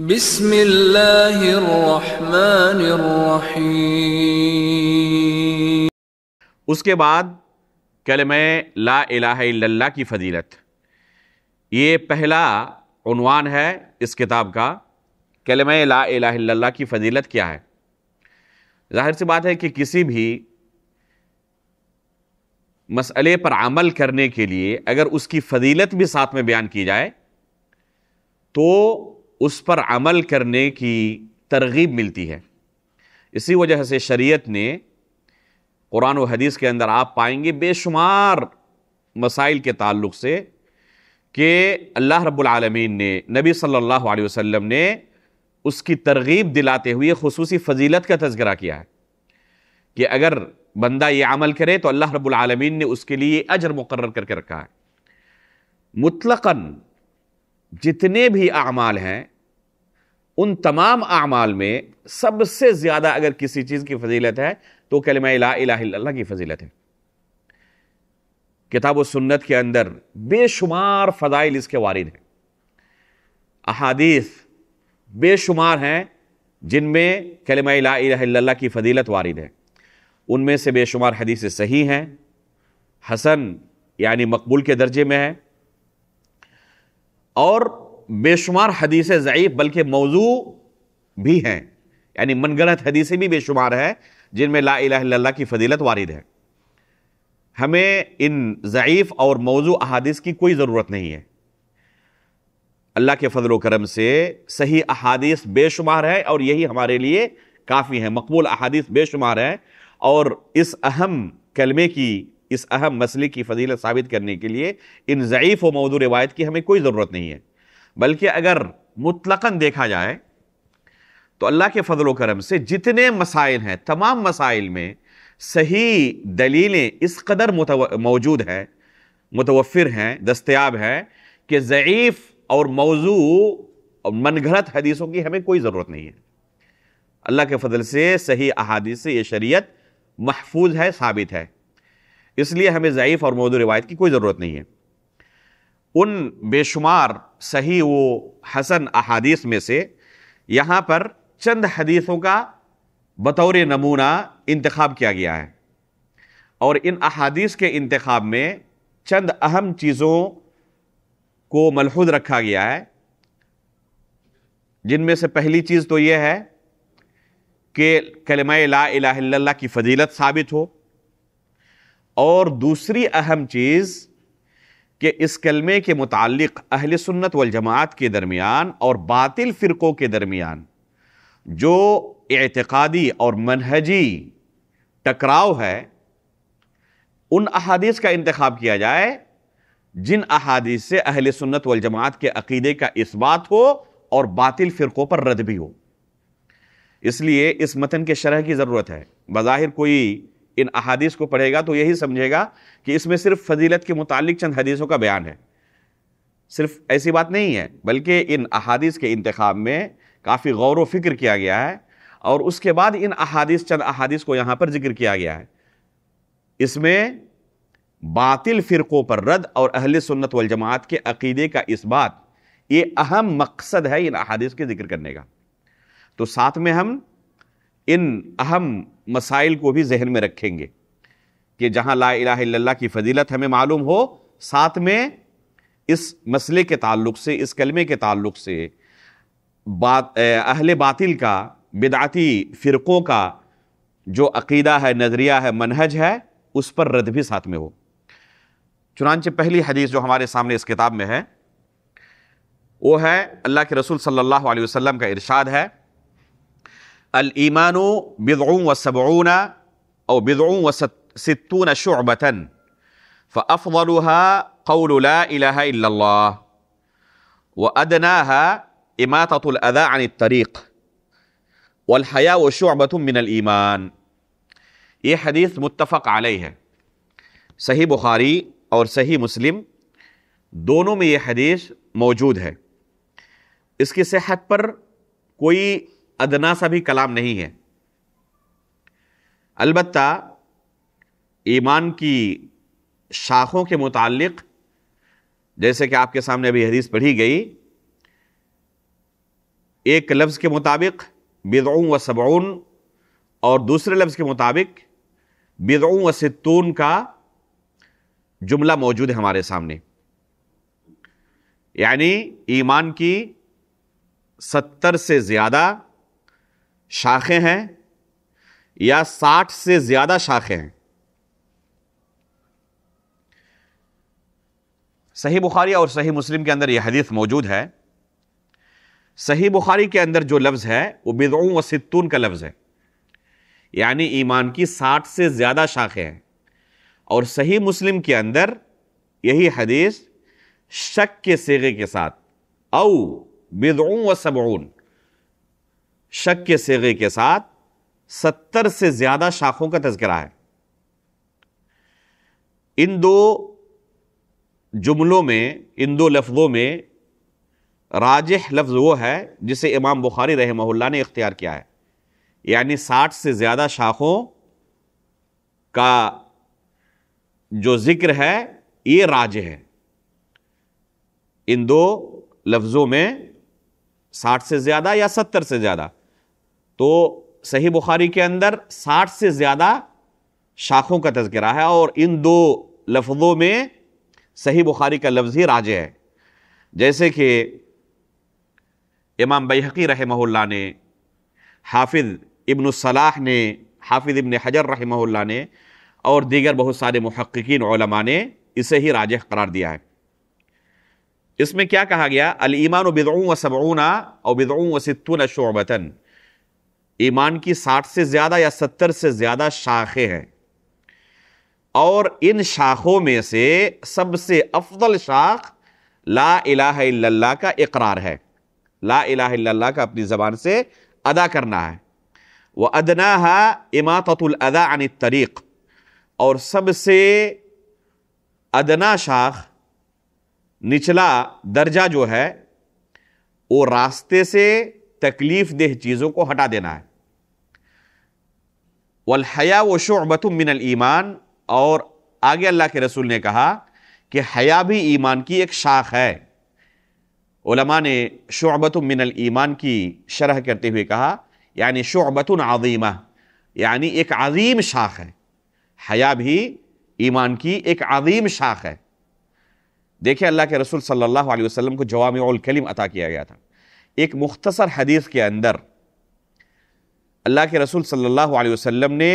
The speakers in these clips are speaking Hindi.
बिस्मिल्लाहिर्रहमानिर्रहीम उसके बाद कलम ला अला की फजीलत ये पहला उनवान है इस किताब का कलम ला अला की फजीलत क्या है जाहिर सी बात है कि किसी भी मसले पर अमल करने के लिए अगर उसकी फजीलत भी साथ में बयान की जाए तो उस पर अमल करने की तरगीब मिलती है इसी वजह से शरीयत ने कुरान व हदीस के अंदर आप पाएंगे बेशुमार मसाइल के ताल्लुक से कि अल्लाह रब्बुल ने नबी सल्लल्लाहु अलैहि वसल्लम ने उसकी तरगीब दिलाते हुए खसूसी फजीलत का तस्करा किया है कि अगर बंदा ये अमल करे तो अल्लाह रब्बुल ने उसके लिए अजर मुकर करके रखा है मुतलकन जितने भी अमाल हैं उन तमाम अमाल में सबसे ज़्यादा अगर किसी चीज़ की फजीलत है तो कलम अल्लाह की फजीलत है किताब सुन्नत के अंदर बेशुमार फ़जाइल इसके वारिद हैं अहादीस बेशुमार हैं जिनमें कलम ला अल्लाह की फजीलत वारिद है उनमें से बेशुमार हदीस सही हैं हसन यानी मकबूल के दर्जे में है और बेशुमार हदीस ज़यीफ़ बल्कि मौजू भी हैं यानी मनगढ़ंत हदीसें भी बेशुमार हैं जिनमें ला इला की फजीलत वारिद है हमें इन ज़यीफ़ और मौजू अहादिस की कोई ज़रूरत नहीं है अल्लाह के फजल करम से सही अहादीस बेशुमार है और यही हमारे लिए काफ़ी है मकबूल अहादीस बेशुमार है और इस अहम कलमे की इस अहम मसले की फजीलत साबित करने के लिए इन ज़यीफ़ व मौजू रवायत की हमें कोई ज़रूरत नहीं है बल्कि अगर मुतलक़न देखा जाए तो अल्लाह के फजल करम से जितने मसाइल हैं तमाम मसाइल में सही दलीलें इस कदर मौजूद हैं मुतवफ़िर हैं दस्तयाब हैं कि ज़यीफ़ और मौजू और घड़त हदीसों की हमें कोई ज़रूरत नहीं है अल्लाह के फजल से सही अहादीस से ये शरीयत महफूज है साबित है इसलिए हमें ज़यीफ़ और मौजूद रिवायत की कोई ज़रूरत नहीं है उन बेशुमार सही वो हसन अहादीस में से यहाँ पर चंद हदीसों का बतौर नमूना इंतखब किया गया है और इन अहादीस के इंतखब में चंद अहम चीज़ों को मलहूद रखा गया है जिनमें से पहली चीज़ तो यह है कि कलम ला इला की फजीलत साबित हो और दूसरी अहम चीज़ कि इस कलमे के मुतालिक अहल सुन्नत वल जमात के दरमियान और बातिल फ़िरक़ों के दरमियान जो एतक़ादी और मनहजी टकराव है उन अहादीस का इंतखब किया जाए जिन अहादीस से अहल सुन्नत वल जमात के अकीदे का इस बात हो और बातिल फ़िरक़ों पर रद्द भी हो इसलिए इस मतन के शरह की ज़रूरत है बज़ाहिर कोई इन अहादीस को पढ़ेगा तो यही समझेगा कि इसमें सिर्फ फजीलत के मुतालिक चंद हदीसों का बयान है सिर्फ ऐसी बात नहीं है बल्कि इन अहादीस के इंतखब में काफ़ी गौर व फिक्र किया गया है और उसके बाद इन अहादीस चंद अहादीस को यहाँ पर जिक्र किया गया है इसमें बातिल फ़िरक़ों पर रद्द और अहल सुन्नत वलजमात के अकीदे का इस बात ये अहम मकसद है इन अहादीस के जिक्र करने का तो साथ में हम इन अहम मसाइल को भी जहन में रखेंगे कि जहां ला इला की फजीलत हमें मालूम हो साथ में इस मसले के ताल्लुक से इस कलमे के ताल्लुक से बात अहल बातिल का बिदाती फ़िरक़ों का जो अकीदा है नज़रिया है मनहज है उस पर रद्द भी साथ में हो चुनानचे पहली हदीस जो हमारे सामने इस किताब में है वो है अल्लाह के रसूल सल्लल्लाहु अलैहि वसल्लम का इरशाद है الإيمان بضع وسبعون أو بضع وستون شعبة فأفضلها قول لا إله إلا الله وأدناها إماتة الأذى عن الطريق والحياء شعبة من الإيمان هي إيه حديث متفق عليه صحيح بخاري أو صحيح مسلم دونوں میں یہ إيه حدیث موجود ہے اس کی صحت پر کوئی अदना सा भी कलाम नहीं है अलबत् ईमान की शाखों के मुतालिक जैसे कि आपके सामने अभी हदीस पढ़ी गई एक लफ्ज़ के मुताबिक बिदऊँ व सबून और दूसरे लफ्ज़ के मुताबिक बिदऊँ व सितून का जुमला मौजूद है हमारे सामने यानी ईमान की सत्तर से ज़्यादा शाखें हैं या साठ से ज्यादा शाखें हैं सही बुखारी और सही मुस्लिम के अंदर यह हदीस मौजूद है सही बुखारी के अंदर जो लफ्ज़ है वो बिदऊ व सितून का लफ्ज़ है यानी ईमान की साठ से ज़्यादा शाखें हैं और सही मुस्लिम के अंदर यही हदीस शक के सेगे के साथ औ बिदऊ व सबून शक के सेगे के साथ सत्तर से ज्यादा शाखों का तस्करा है इन दो जुमलों में इन दो लफ्ज़ों में राजह लफ्ज़ वो है जिसे इमाम बुखारी रहमहुल्ला ने इख्तियार किया है यानी साठ से ज़्यादा शाखों का जो ज़िक्र है ये राज है इन दो लफ्ज़ों में साठ से ज़्यादा या सत्तर से ज़्यादा तो सही बुखारी के अंदर साठ से ज़्यादा शाखों का तस्करा है और इन दो लफ्ज़ों में सही बुखारी का लफ्ज़ ही राज है जैसे कि इमाम बैहकी रह ने हाफिज़ इब्न सलाह ने हाफिज़ इब्न हजर रहमल्ला ने और दीगर बहुत सारे महक्कीन ने इसे ही राज करार दिया है इसमें क्या कहा गया अलईमान बिदऊँ व सबऊना और बिदऊँ व सितून शोबतन ईमान की साठ से ज़्यादा या सत्तर से ज़्यादा शाखें हैं और इन शाखों में से सबसे अफजल शाख ला इलाह का इकरार है ला इलाह का अपनी ज़बान से अदा करना है वह अदना है इमातुलदा अन तरीक़ और सबसे अदना शाख निचला दर्जा जो है वो रास्ते से तकलीफ देह चीज़ों को हटा देना है वलहया व शोबत मिनल ईमान और आगे अल्लाह के रसूल ने कहा कि हया भी ईमान की एक शाख है उलमा ने शोबत मिनल ईमान की शरह करते हुए कहा यानी शोबत आज़ीमा यानी एक अजीम शाख है हया भी ईमान की एक अजीम शाख है देखिए अल्लाह के रसूल सल्लल्लाहु अलैहि वसल्लम को जवाम कलीम अता किया गया था एक मुख्तसर हदीस के अंदर अल्लाह के रसूल सल्लल्लाहु अलैहि वसल्लम ने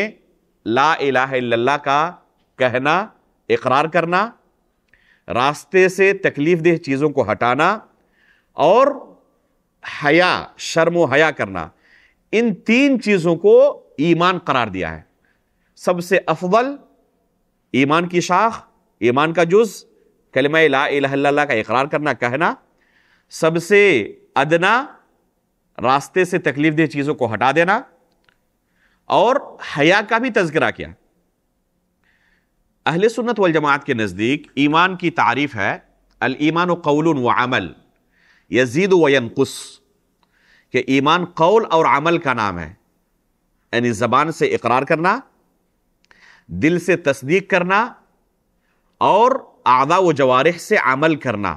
ला इलाह का कहना इकरार करना रास्ते से तकलीफ देह चीज़ों को हटाना और हया शर्म हया करना इन तीन चीज़ों को ईमान करार दिया है सबसे अफवल ईमान की शाख ईमान का जुज़ कलम ला का इकरार करना कहना सबसे अदना रास्ते से तकलीफ दे चीज़ों को हटा देना और हया का भी तस्करा किया अहल सुन्नत वल जमात के नज़दीक ईमान की तारीफ है अल ईमान कौल व अमल यजीद वनकुस के ईमान कौल और अमल का नाम है यानी ज़बान से इकरार करना दिल से तस्दीक करना और आदा व जवारह से अमल करना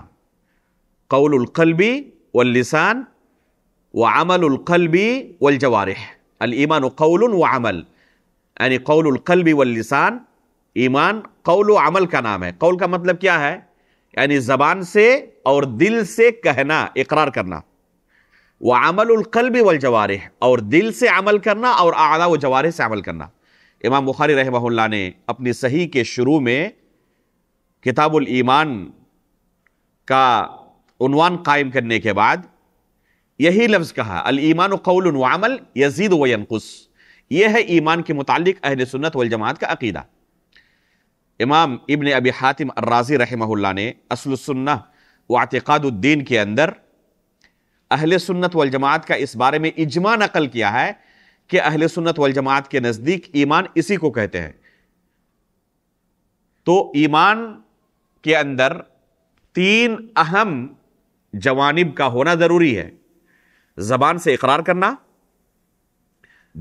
कौलकलबी वल्लिसान व अमलकलबी वलजवारह अलईमान कौल व अमल यानी कौलकलबी वल्लिसान ईमान कौल व अमल का नाम है कौल का मतलब क्या है यानी ज़बान से और दिल से कहना इकरार करना व अमलकलबी वलजवारह और दिल से अमल करना और आला व जवारह से अमल करना इमाम बुखारी रहमहुल्ला ने अपनी सही के शुरू में किताबुल ईमान का उनवान कायम करने के बाद यही लफ्ज़ कहा अल ईमान कौल वामल यजीद वनकुस यह है ईमान के मुतालिक अहल सुन्नत वल जमात का अकीदा इमाम इबन अबी हातिम अर्राजी रहमहुल्ला ने असलसन्ना वातक़ादुद्दीन के अंदर अहल सुन्नत वल जमात का इस बारे में इजमा नकल किया है कि अहल सुन्नत वल जमात के नज़दीक ईमान इसी को कहते हैं तो ईमान के अंदर तीन अहम जवानिब का होना ज़रूरी है ज़बान से इकरार करना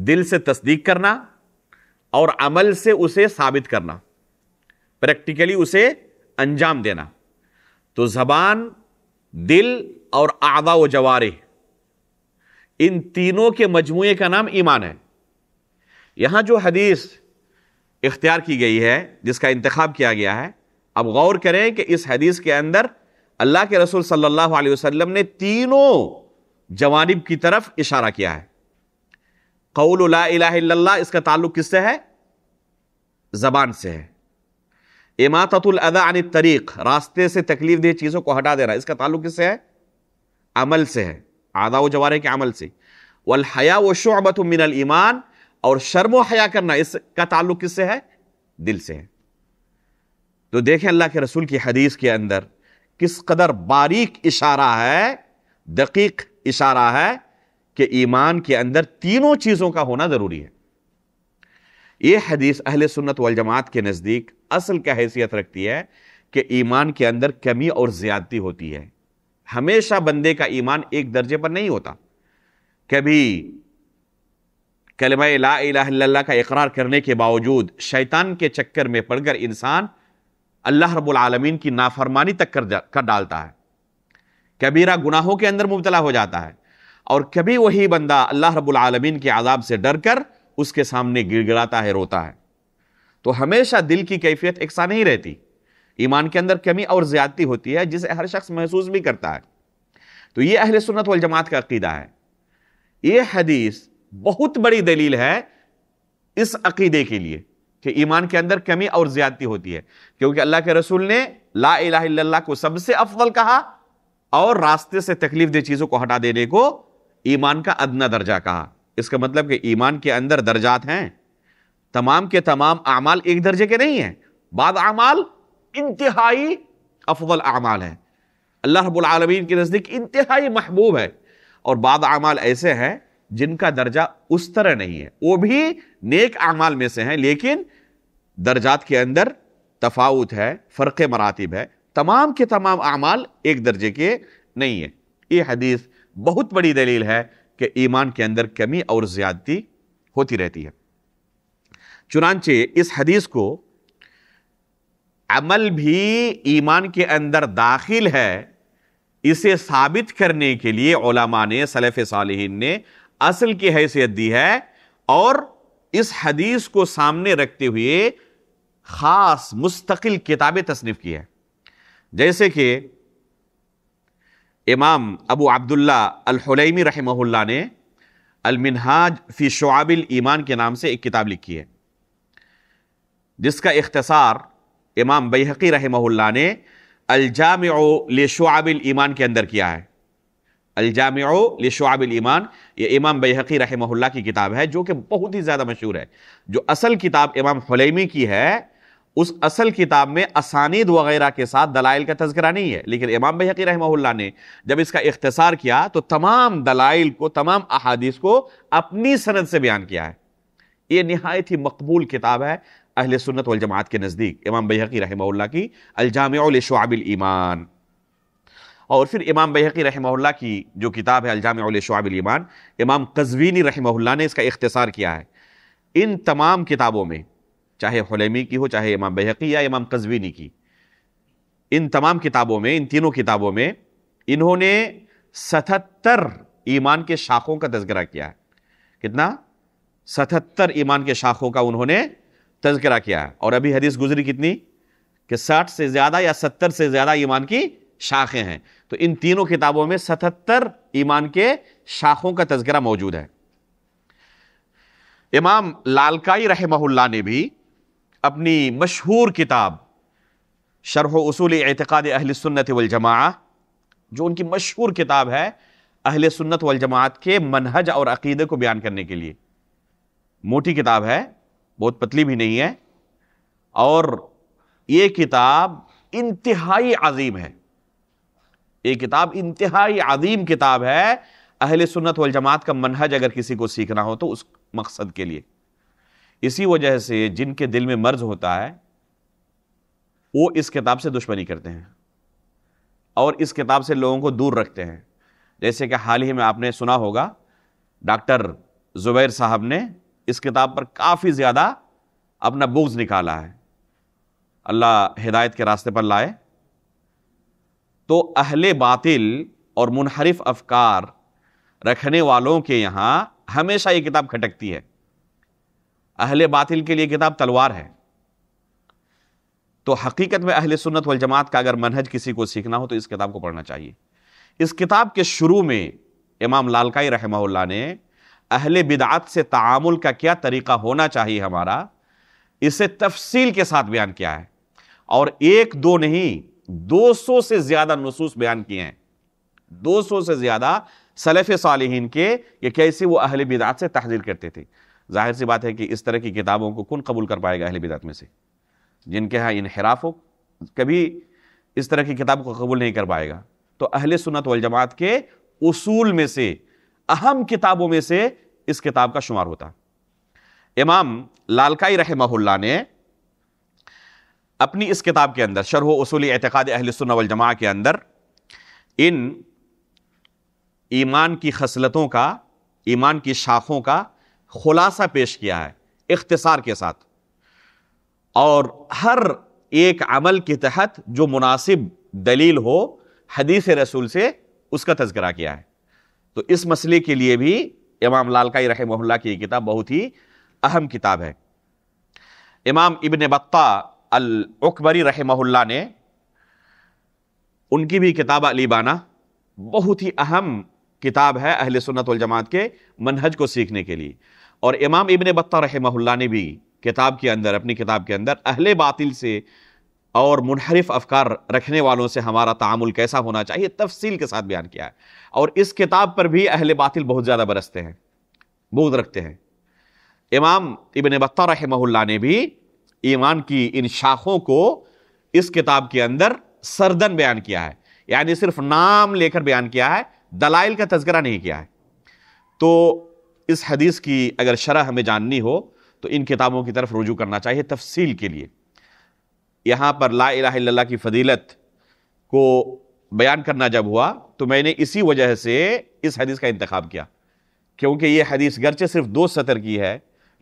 दिल से तस्दीक करना और अमल से उसे साबित करना प्रैक्टिकली उसे अंजाम देना तो ज़बान दिल और आदा व जवारे इन तीनों के मजमू का नाम ईमान है यहाँ जो हदीस इख्तियार की गई है जिसका इंतखब किया गया है अब गौर करें कि इस हदीस के अंदर अल्लाह के रसूल सल्लल्लाहु अलैहि वसल्लम ने तीनों जवानिब की तरफ इशारा किया है कौल ला इसका ताल्लुक किससे है जबान से है इमातुल अदा अन तरीक रास्ते से तकलीफ दे चीज़ों को हटा देना इसका ताल्लुक किससे है अमल से है आदा व जवारे के अमल से वल हया व शोबत मिनल ईमान और शर्म हया करना इसका ताल्लुक किससे है दिल से है तो देखें अल्लाह के रसूल की हदीस के अंदर किस कदर बारीक इशारा है दकीक इशारा है कि ईमान के अंदर तीनों चीज़ों का होना ज़रूरी है यह हदीस अहल सुन्नत वल जमात के नज़दीक असल क्या हैसियत रखती है कि ईमान के अंदर कमी और ज़्यादती होती है हमेशा बंदे का ईमान एक दर्जे पर नहीं होता कभी कलम ला का इकरार करने के बावजूद शैतान के चक्कर में पड़कर इंसान अल्लाह रब्बुल आलमीन की नाफरमानी तक कर कर डालता है कबीरा गुनाहों के अंदर मुबतला हो जाता है और कभी वही बंदा अल्लाह रब्बुल आलमीन के आज़ाब से डर कर उसके सामने गिड़गिड़ाता है रोता है तो हमेशा दिल की कैफियत एक सा नहीं रहती ईमान के अंदर कमी और ज़्यादती होती है जिसे हर शख्स महसूस भी करता है तो ये अहले सुन्नत वल जमात का अकीदा है ये हदीस बहुत बड़ी दलील है इस अकीदे के लिए कि ईमान के अंदर कमी और ज्यादती होती है क्योंकि अल्लाह के रसूल ने ला इला को सबसे अफजल कहा और रास्ते से तकलीफ दे चीज़ों को हटा देने को ईमान का अदना दर्जा कहा इसका मतलब कि ईमान के अंदर दर्जात हैं तमाम के तमाम अमाल एक दर्जे के नहीं हैं बाद अमाल इंतहाई अफजल अमाल है अल्लाह रबालमीन के नज़दीक इंतहाई महबूब है और बाद अमाल ऐसे हैं जिनका दर्जा उस तरह नहीं है वो भी नेक अमाल में से हैं लेकिन दर्जात के अंदर तफाउत है फ़र्क मरातब है तमाम के तमाम अमाल एक दर्जे के नहीं है ये हदीस बहुत बड़ी दलील है कि ईमान के अंदर कमी और ज़्यादती होती रहती है चुनानचे इस हदीस को अमल भी ईमान के अंदर दाखिल है इसे साबित करने के लिए ओलामा ने सलफ़ साल ने असल की हैसियत दी है और इस हदीस को सामने रखते हुए खास मुस्तकिल किताबें तसनीफ की है जैसे कि इमाम अबू अब्दुल्ला अलहलमी रहमहुल्ला ने अलमिनहाज फ़ी शुआबिल ईमान के नाम से एक किताब लिखी है जिसका इख्तसार इमाम बैहकी रहमहुल्ला ने अलजाम शुआबिल ईमान के अंदर किया है अलजाम शुआबिल ईमान ये इमाम बेहकी रहमहुल्ला की किताब है जो कि बहुत ही ज़्यादा मशहूर है जो असल किताब इमाम हलेमी की है उस असल किताब में असानीद वगैरह के साथ दलाइल का तस्करा नहीं है लेकिन इमाम बेहकी रहमहुल्ला ने जब इसका इख्तसार किया तो तमाम दलाइल को तमाम अहादीस को अपनी सनद से बयान किया है ये नहायत ही मकबूल किताब है अहल सुन्नत वल जमात के नज़दीक इमाम बेहकी रहमहुल्ला की अलजाम शुआबिल ईमान और फिर इमाम बहकी रहमल्ला की जो किताब है अलजाम शवाबिलमान इमाम कजवीनी रहमल्ला ने इसका इख्तसार किया है इन तमाम किताबों में चाहे हलेमी की हो चाहे इमाम बहकी या इमाम कजवीनी की इन तमाम किताबों में इन तीनों किताबों में इन्होंने सतहत्तर ईमान के शाखों का तस्करा किया है कितना सतहत्तर ईमान के शाखों का उन्होंने तस्करा किया है और अभी हदीस गुजरी कितनी कि साठ से ज़्यादा या सत्तर से ज़्यादा ईमान की शाखें हैं तो इन तीनों किताबों में सतहत्तर ईमान के शाखों का तस्करा मौजूद है इमाम लालकाई रहमहुल्ला ने भी अपनी मशहूर किताब शरह उसूल एतक़ाद अहल सुन्नत वलजमा जो उनकी मशहूर किताब है अहल सुन्नत वलजमात के मनहज और अकीदे को बयान करने के लिए मोटी किताब है बहुत पतली भी नहीं है और ये किताब इंतहाई अजीम है ये किताब इंतहाई अदीम किताब है अहले सुन्नत वल जमात का मनहज अगर किसी को सीखना हो तो उस मकसद के लिए इसी वजह से जिनके दिल में मर्ज होता है वो इस किताब से दुश्मनी करते हैं और इस किताब से लोगों को दूर रखते हैं जैसे कि हाल ही में आपने सुना होगा डॉक्टर ज़ुबैर साहब ने इस किताब पर काफ़ी ज़्यादा अपना बुग्ज़ निकाला है अल्लाह हिदायत के रास्ते पर लाए तो अहले बातिल और मुनहरफ अफकार रखने वालों के यहाँ हमेशा ये किताब खटकती है अहले बातिल के लिए किताब तलवार है तो हकीकत में अहले सुन्नत वल जमात का अगर मनहज किसी को सीखना हो तो इस किताब को पढ़ना चाहिए इस किताब के शुरू में इमाम लालकाई रहमहुल्ला ने अहले बिदात से तामुल का क्या तरीका होना चाहिए हमारा इसे तफसील के साथ बयान किया है और एक दो नहीं 200 से ज्यादा नसूस बयान किए हैं 200 से ज्यादा सलेफ सालहीन के कि कैसे वो अहल बिदात से तहजीर करते थे जाहिर सी बात है कि इस तरह की किताबों को कौन कबूल कर पाएगा अहल बिदात में से जिनके यहाँ इनहराफ हो कभी इस तरह की किताब को कबूल नहीं कर पाएगा तो अहल सुनत वलजमात के उसूल में से अहम किताबों में से इस किताब का शुमार होता इमाम लालकाई रहमहुल्ला ने अपनी इस किताब के अंदर शरह उसूल एतक़ाद अहलसन्न जमा के अंदर इन ईमान की खसलतों का ईमान की शाखों का खुलासा पेश किया है इख्तसार के साथ और हर एक अमल के तहत जो मुनासिब दलील हो हदीस रसूल से उसका तस्करा किया है तो इस मसले के लिए भी इमाम का रहमल्ला की ये किताब बहुत ही अहम किताब है इमाम इबन बत्ता अल उकबरी रहमहुल्ला ने उनकी भी किताब अलीबाना बहुत ही अहम किताब है अहल सुन्नत जमात के मनहज को सीखने के लिए और इमाम इबन बत्ता रहमहुल्ला ने भी किताब के अंदर अपनी किताब के अंदर अहले बातिल से और मुनहरफ अफकार रखने वालों से हमारा तामुल कैसा होना चाहिए तफसील के साथ बयान किया है और इस किताब पर भी अहल बातिल बहुत ज़्यादा बरसते हैं बोध रखते हैं इमाम इबन बत्ता रहमहुल्ला ने भी ईमान की इन शाखों को इस किताब के अंदर सरदन बयान किया है यानी सिर्फ नाम लेकर बयान किया है दलाइल का तस्करा नहीं किया है तो इस हदीस की अगर शरह हमें जाननी हो तो इन किताबों की तरफ रुजू करना चाहिए तफसील के लिए यहाँ पर ला इला की फजीलत को बयान करना जब हुआ तो मैंने इसी वजह से इस हदीस का इंतखब किया क्योंकि ये हदीस गरचे सिर्फ दो सतर की है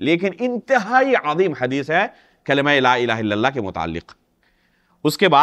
लेकिन इंतहाई आदिम हदीस है كلمة لا إله الا الله کے متعلق اس کے